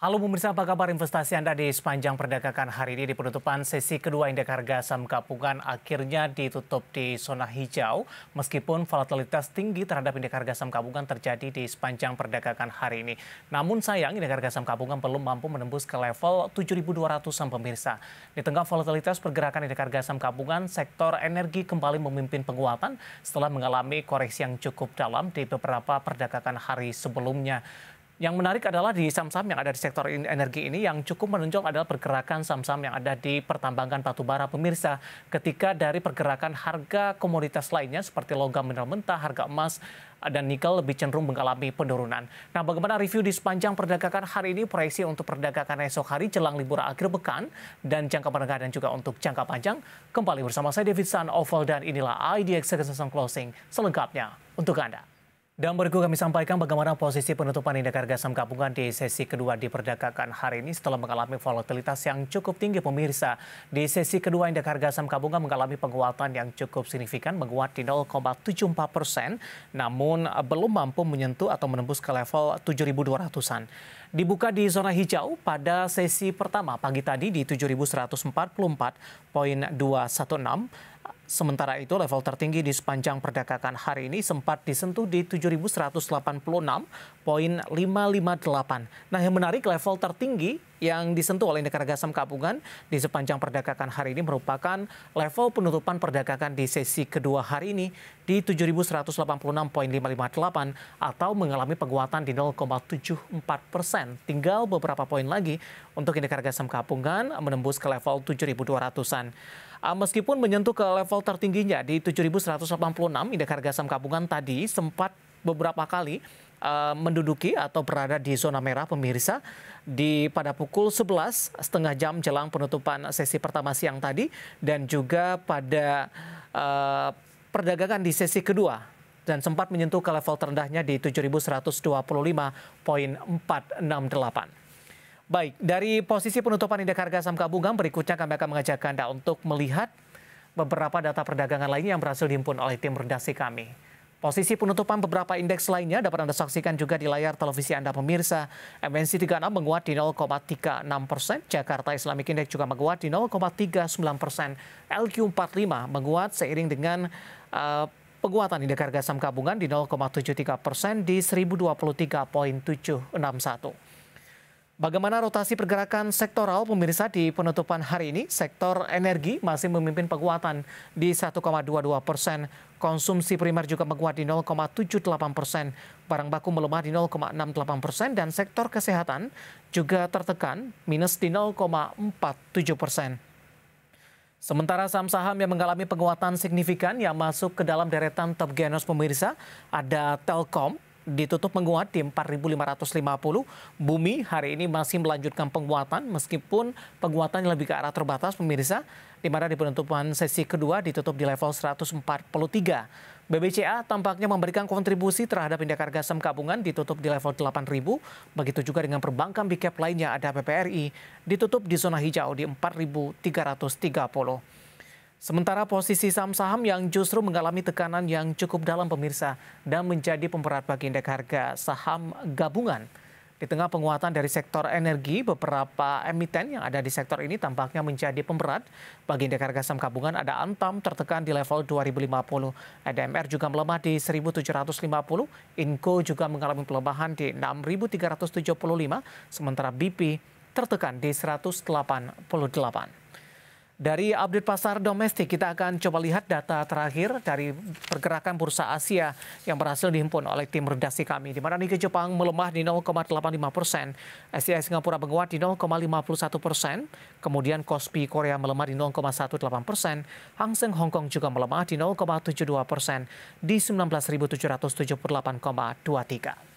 Halo pemirsa, apa kabar investasi Anda di sepanjang perdagangan hari ini di penutupan sesi kedua indeks harga saham gabungan akhirnya ditutup di zona hijau meskipun volatilitas tinggi terhadap indeks harga saham gabungan terjadi di sepanjang perdagangan hari ini. Namun sayang indeks harga saham gabungan belum mampu menembus ke level 7.200-an pemirsa. Di tengah volatilitas pergerakan indeks harga saham gabungan, sektor energi kembali memimpin penguatan setelah mengalami koreksi yang cukup dalam di beberapa perdagangan hari sebelumnya. Yang menarik adalah di saham-saham yang ada di sektor energi ini yang cukup menonjol adalah pergerakan saham-saham yang ada di pertambangan batubara pemirsa. Ketika dari pergerakan harga komoditas lainnya seperti logam mineral mentah, harga emas, dan nikel lebih cenderung mengalami penurunan. Nah, bagaimana review di sepanjang perdagangan hari ini proyeksi untuk perdagangan esok hari jelang libur akhir pekan dan jangka menengah dan juga untuk jangka panjang? Kembali bersama saya David San Oval dan inilah IDX Session Closing selengkapnya untuk Anda. Dan berikut kami sampaikan bagaimana posisi penutupan indeks harga saham gabungan di sesi kedua diperdagangkan hari ini setelah mengalami volatilitas yang cukup tinggi pemirsa. Di sesi kedua indeks harga saham gabungan mengalami penguatan yang cukup signifikan menguat di 0,74 persen, namun belum mampu menyentuh atau menembus ke level 7.200-an. Dibuka di zona hijau pada sesi pertama pagi tadi di 7.144.216 Sementara itu, level tertinggi di sepanjang perdagangan hari ini sempat disentuh di 7.186.558. Nah, yang menarik level tertinggi yang disentuh oleh negara Gasam Kapungan di sepanjang perdagangan hari ini merupakan level penutupan perdagangan di sesi kedua hari ini di 7.186.558 atau mengalami penguatan di 0,74 persen. Tinggal beberapa poin lagi untuk indeks gasam saham menembus ke level 7.200-an. Ah, meskipun menyentuh ke level tertingginya di 7.186, indeks harga saham kapungan tadi sempat beberapa kali uh, menduduki atau berada di zona merah pemirsa di pada pukul 11 setengah jam jelang penutupan sesi pertama siang tadi dan juga pada uh, perdagangan di sesi kedua dan sempat menyentuh ke level terendahnya di 7.125.468. Baik, dari posisi penutupan indeks harga saham gabungan berikutnya kami akan mengajak Anda untuk melihat beberapa data perdagangan lainnya yang berhasil dihimpun oleh tim redaksi kami. Posisi penutupan beberapa indeks lainnya dapat Anda saksikan juga di layar televisi Anda pemirsa. MNC 36 menguat di 0,36 persen, Jakarta Islamic Index juga menguat di 0,39 persen, LQ45 menguat seiring dengan uh, penguatan indeks harga saham gabungan di 0,73 persen di 1023.761. Bagaimana rotasi pergerakan sektoral pemirsa di penutupan hari ini? Sektor energi masih memimpin penguatan di 1,22 persen. Konsumsi primer juga menguat di 0,78 persen. Barang baku melemah di 0,68 persen dan sektor kesehatan juga tertekan minus di 0,47 persen. Sementara saham-saham yang mengalami penguatan signifikan yang masuk ke dalam deretan top genus pemirsa ada Telkom ditutup menguat di 4.550. Bumi hari ini masih melanjutkan penguatan meskipun penguatan yang lebih ke arah terbatas pemirsa di mana di penutupan sesi kedua ditutup di level 143. BBCA tampaknya memberikan kontribusi terhadap indeks harga saham gabungan ditutup di level 8.000. Begitu juga dengan perbankan big lainnya ada PPRI ditutup di zona hijau di 4.330. Sementara posisi saham saham yang justru mengalami tekanan yang cukup dalam pemirsa dan menjadi pemberat bagi indeks harga saham gabungan. Di tengah penguatan dari sektor energi, beberapa emiten yang ada di sektor ini tampaknya menjadi pemberat. Bagi indeks harga saham gabungan ada Antam tertekan di level 2050, EDMR juga melemah di 1750, Inco juga mengalami pelemahan di 6375, sementara BP tertekan di 188. Dari update pasar domestik, kita akan coba lihat data terakhir dari pergerakan bursa Asia yang berhasil dihimpun oleh tim redaksi kami. Di mana Nikkei Jepang melemah di 0,85 persen, SCI Singapura menguat di 0,51 persen, kemudian Kospi Korea melemah di 0,18 persen, Hang Seng Hong Kong juga melemah di 0,72 persen di 19.778,23.